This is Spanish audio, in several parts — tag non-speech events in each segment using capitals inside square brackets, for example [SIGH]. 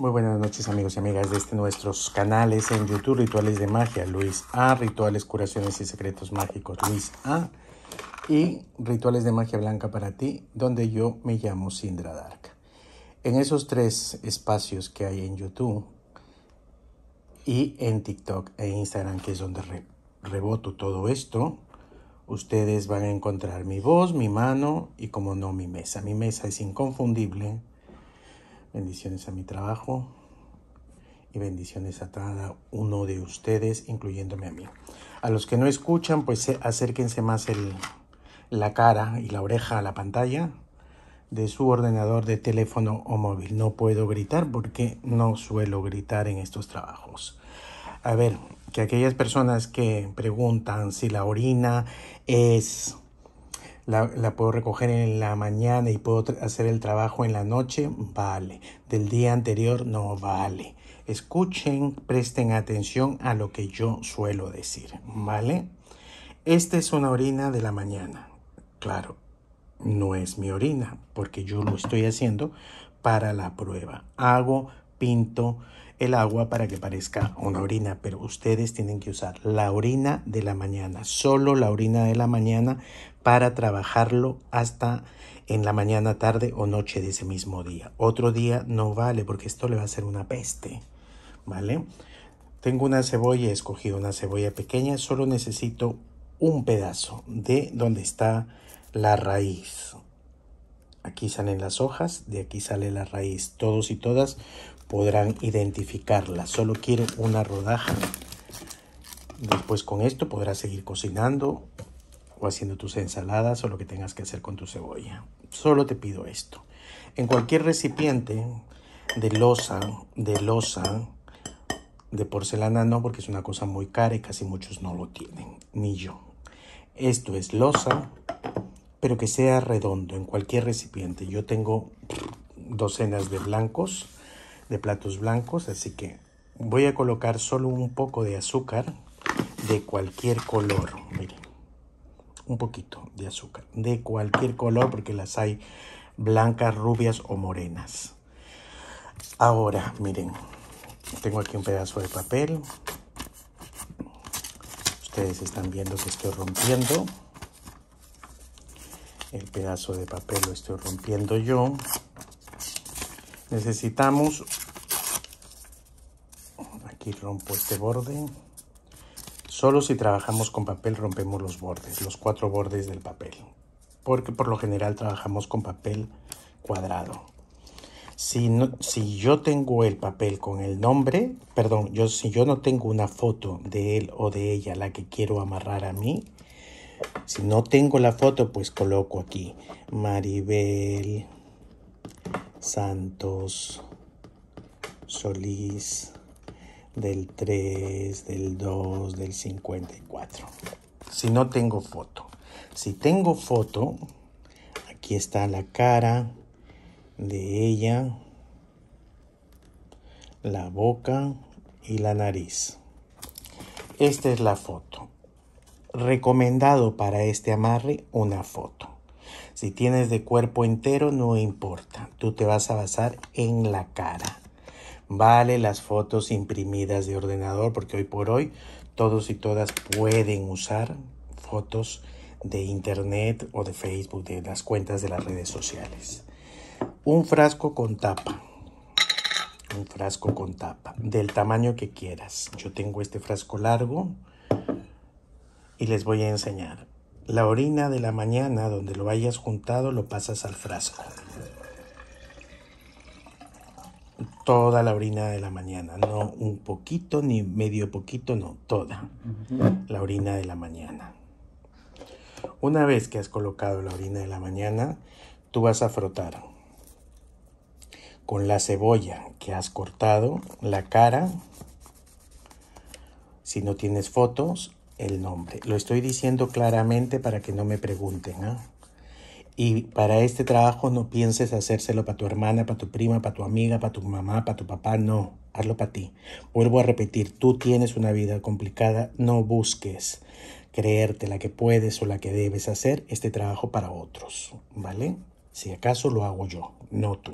Muy buenas noches amigos y amigas de este nuestros canales en YouTube, Rituales de Magia, Luis A, Rituales, Curaciones y Secretos Mágicos, Luis A, y Rituales de Magia Blanca para ti, donde yo me llamo Sindra Dark. En esos tres espacios que hay en YouTube y en TikTok e Instagram, que es donde reboto todo esto, ustedes van a encontrar mi voz, mi mano y como no mi mesa. Mi mesa es inconfundible bendiciones a mi trabajo y bendiciones a cada uno de ustedes, incluyéndome a mí. A los que no escuchan, pues eh, acérquense más el, la cara y la oreja a la pantalla de su ordenador de teléfono o móvil. No puedo gritar porque no suelo gritar en estos trabajos. A ver, que aquellas personas que preguntan si la orina es la, puedo recoger en la mañana y puedo hacer el trabajo en la noche, vale. Del día anterior no vale. Escuchen, presten atención a lo que yo suelo decir, ¿vale? Esta es una orina de la mañana. Claro, no es mi orina, porque yo lo estoy haciendo para la prueba. Hago, pinto, el agua para que parezca una orina, pero ustedes tienen que usar la orina de la mañana, solo la orina de la mañana para trabajarlo hasta en la mañana, tarde o noche de ese mismo día. Otro día no vale porque esto le va a ser una peste, ¿vale? Tengo una cebolla, he escogido una cebolla pequeña, solo necesito un pedazo de donde está la raíz. Aquí salen las hojas, de aquí sale la raíz. Todos y todas podrán identificarla. Solo quiero una rodaja. Después con esto podrás seguir cocinando o haciendo tus ensaladas o lo que tengas que hacer con tu cebolla. Solo te pido esto. En cualquier recipiente de losa, de losa, de porcelana no, porque es una cosa muy cara y casi muchos no lo tienen, ni yo. Esto es losa, pero que sea redondo en cualquier recipiente. Yo tengo docenas de blancos de platos blancos, así que voy a colocar solo un poco de azúcar de cualquier color, miren, un poquito de azúcar, de cualquier color, porque las hay blancas, rubias o morenas. Ahora, miren, tengo aquí un pedazo de papel. Ustedes están viendo que estoy rompiendo. El pedazo de papel lo estoy rompiendo yo necesitamos aquí rompo este borde solo si trabajamos con papel rompemos los bordes los cuatro bordes del papel porque por lo general trabajamos con papel cuadrado si, si yo tengo el papel con el nombre perdón yo si yo no tengo una foto de él o de ella la que quiero amarrar a mí si no tengo la foto pues coloco aquí Maribel Santos, Solís, del 3, del 2, del 54. Si no tengo foto. Si tengo foto, aquí está la cara de ella, la boca y la nariz. Esta es la foto. Recomendado para este amarre una foto. Si tienes de cuerpo entero, no importa. Tú te vas a basar en la cara. Vale las fotos imprimidas de ordenador porque hoy por hoy todos y todas pueden usar fotos de internet o de Facebook, de las cuentas de las redes sociales. Un frasco con tapa. Un frasco con tapa. Del tamaño que quieras. Yo tengo este frasco largo y les voy a enseñar. La orina de la mañana donde lo hayas juntado lo pasas al frasco. Toda la orina de la mañana, no un poquito ni medio poquito, no, toda la orina de la mañana. Una vez que has colocado la orina de la mañana, tú vas a frotar con la cebolla que has cortado, la cara, si no tienes fotos, el nombre. Lo estoy diciendo claramente para que no me pregunten. ah Y para este trabajo no pienses hacérselo para tu hermana, para tu prima, para tu amiga, para tu mamá, para tu papá. No, hazlo para ti. Vuelvo a repetir, tú tienes una vida complicada. No busques creerte la que puedes o la que debes hacer este trabajo para otros. ¿Vale? Si acaso lo hago yo, no tú.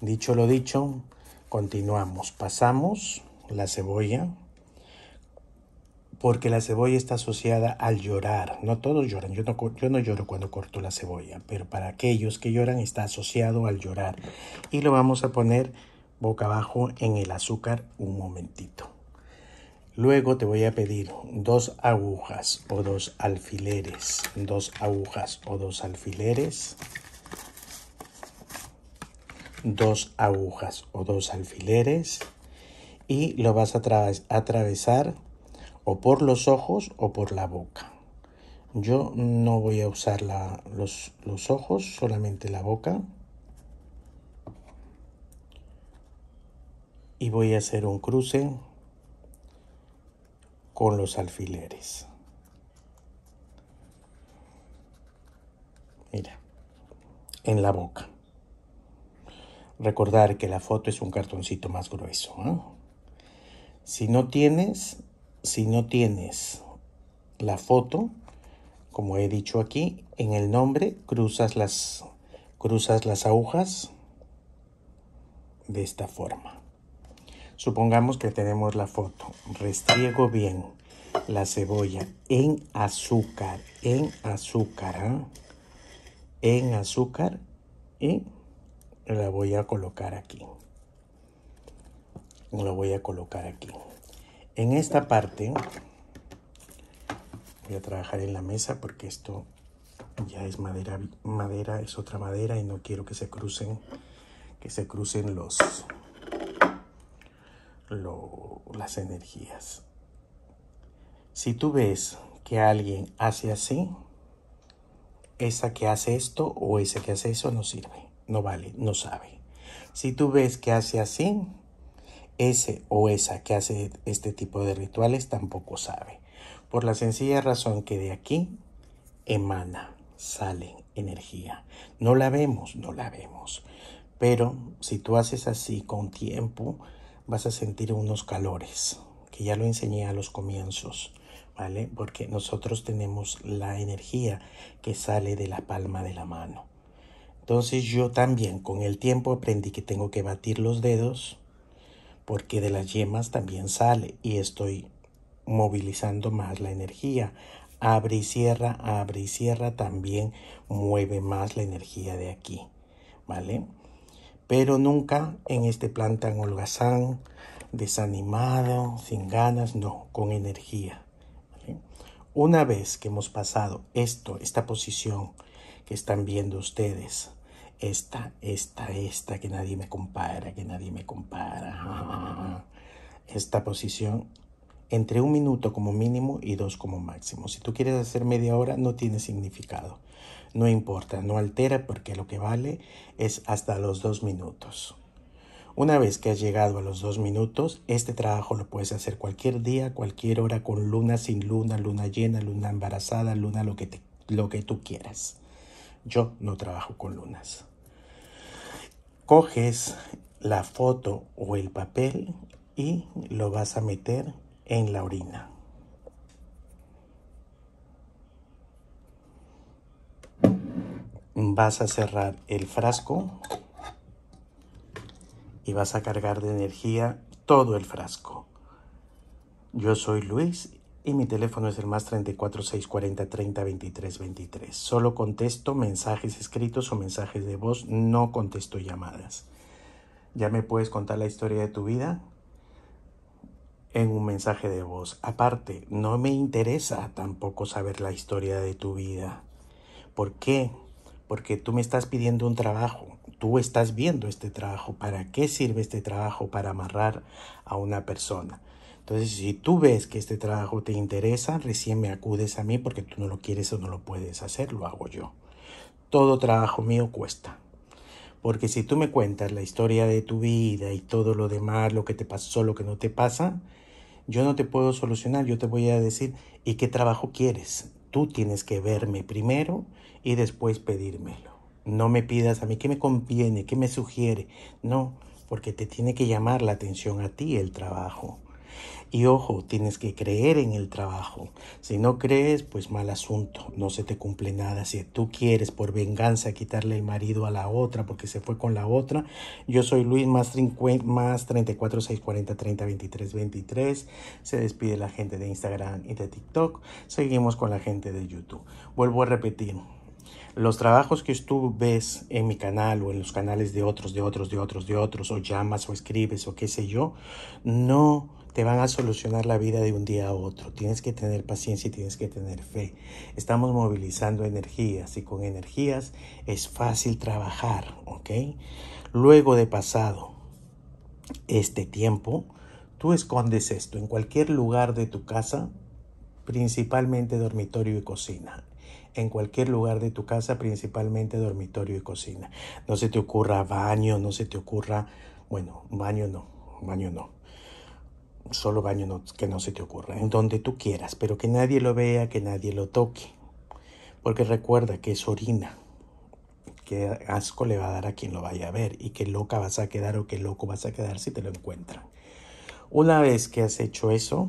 Dicho lo dicho, continuamos. Pasamos la cebolla porque la cebolla está asociada al llorar. No todos lloran, yo no, no lloro cuando corto la cebolla, pero para aquellos que lloran está asociado al llorar. Y lo vamos a poner boca abajo en el azúcar un momentito. Luego te voy a pedir dos agujas o dos alfileres, dos agujas o dos alfileres, dos agujas o dos alfileres y lo vas a atravesar o por los ojos o por la boca. Yo no voy a usar los, ojos, solamente la boca. Y voy a hacer un cruce con los alfileres. Mira, en la boca. Recordar que la foto es un cartoncito más grueso. ¿eh? Si no tienes, si no tienes la foto, como he dicho aquí, en el nombre cruzas las, cruzas las agujas de esta forma. Supongamos que tenemos la foto. Restriego bien la cebolla en azúcar, en azúcar, ¿ah? en azúcar y la voy a colocar aquí. La voy a colocar aquí. En esta parte voy a trabajar en la mesa porque esto ya es madera, madera es otra madera y no quiero que se crucen, que se crucen los, las energías. Si tú ves que alguien hace así, esa que hace esto o ese que hace eso no sirve, no vale, no sabe. Si tú ves que hace así, ese o esa que hace este tipo de rituales tampoco sabe. Por la sencilla razón que de aquí emana, sale energía. No la vemos, no la vemos. Pero si tú haces así con tiempo, vas a sentir unos calores, que ya lo enseñé a los comienzos, ¿vale? Porque nosotros tenemos la energía que sale de la palma de la mano. Entonces yo también con el tiempo aprendí que tengo que batir los dedos, porque de las yemas también sale y estoy movilizando más la energía. Abre y cierra, abre y cierra, también mueve más la energía de aquí, ¿vale? Pero nunca en este plan tan holgazán, desanimado, sin ganas, no, con energía. Una vez que hemos pasado esto, esta posición que están viendo ustedes, esta, esta, esta, que nadie me compara, que nadie me compara. [LAUGHS] Esta posición entre un minuto como mínimo y dos como máximo. Si tú quieres hacer media hora, no tiene significado. No importa, no altera porque lo que vale es hasta los dos minutos. Una vez que has llegado a los dos minutos, este trabajo lo puedes hacer cualquier día, cualquier hora, con luna, sin luna, luna llena, luna embarazada, luna lo que, lo que tú quieras. Yo no trabajo con lunas. Coges la foto o el papel y lo vas a meter en la orina. Vas a cerrar el frasco y vas a cargar de energía todo el frasco. Yo soy Luis y mi teléfono es el más 34 30 Solo contesto mensajes escritos o mensajes de voz, no contesto llamadas. Ya me puedes contar la historia de tu vida en un mensaje de voz. Aparte, no me interesa tampoco saber la historia de tu vida. ¿Por qué? Porque tú me estás pidiendo un trabajo, tú estás viendo este trabajo, para qué sirve este trabajo para amarrar a una persona. Entonces, si tú ves que este trabajo te interesa, recién me acudes a mí porque tú no lo quieres o no lo puedes hacer, lo hago yo. Todo trabajo mío cuesta. Porque si tú me cuentas la historia de tu vida y todo lo demás, lo que te pasó, lo que no te pasa, yo no te puedo solucionar, yo te voy a decir, ¿y qué trabajo quieres? Tú tienes que verme primero y después pedírmelo. No me pidas a mí qué me conviene, qué me sugiere. No, porque te tiene que llamar la atención a ti el trabajo. Y ojo, tienes que creer en el trabajo. Si no crees, pues mal asunto, no se te cumple nada. Si tú quieres por venganza quitarle el marido a la otra porque se fue con la otra, yo soy Luis más, 34 30 23 Se despide la gente de Instagram y de TikTok. Seguimos con la gente de YouTube. Vuelvo a repetir, los trabajos que tú ves en mi canal o en los canales de otros, de otros, de otros, de otros, o llamas o escribes o qué sé yo, no te van a solucionar la vida de un día a otro. Tienes que tener paciencia y tienes que tener fe. Estamos movilizando energías y con energías es fácil trabajar, ¿ok? Luego de pasado este tiempo, tú escondes esto en cualquier lugar de tu casa, principalmente dormitorio y cocina en cualquier lugar de tu casa, principalmente dormitorio y cocina. No se te ocurra baño, no se te ocurra, bueno, baño no, baño no solo baño que no se te ocurra, en donde tú quieras, pero que nadie lo vea, que nadie lo toque. Porque recuerda que es orina, que asco le va a dar a quien lo vaya a ver y qué loca vas a quedar o qué loco vas a quedar si te lo encuentran. Una vez que has hecho eso,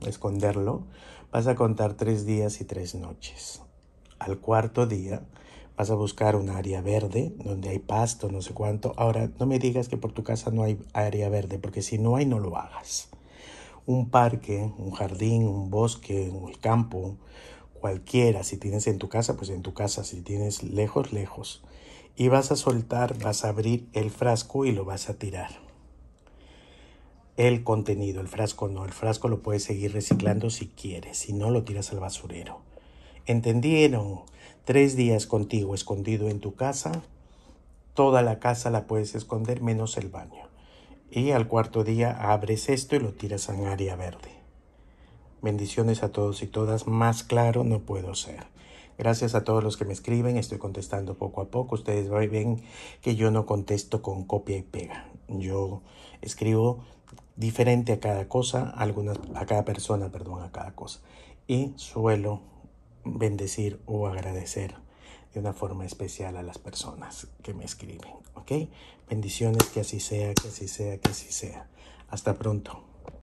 esconderlo, vas a contar tres días y tres noches. Al cuarto día vas a buscar un área verde donde hay pasto, no sé cuánto. Ahora, no me digas que por tu casa no hay área verde, porque si no hay, no lo hagas un parque, un jardín, un bosque, un campo, cualquiera. Si tienes en tu casa, pues en tu casa. Si tienes lejos, lejos. Y vas a soltar, vas a abrir el frasco y lo vas a tirar. El contenido, el frasco no, el frasco lo puedes seguir reciclando si quieres, si no lo tiras al basurero. ¿Entendieron? Tres días contigo escondido en tu casa. Toda la casa la puedes esconder menos el baño y al cuarto día abres esto y lo tiras en área verde. Bendiciones a todos y todas, más claro no puedo ser. Gracias a todos los que me escriben, estoy contestando poco a poco. Ustedes ven que yo no contesto con copia y pega. Yo escribo diferente a cada cosa, algunas, a cada persona, perdón, a cada cosa. Y suelo bendecir o agradecer de una forma especial a las personas que me escriben. ¿Ok? Bendiciones, que así sea, que así sea, que así sea. Hasta pronto.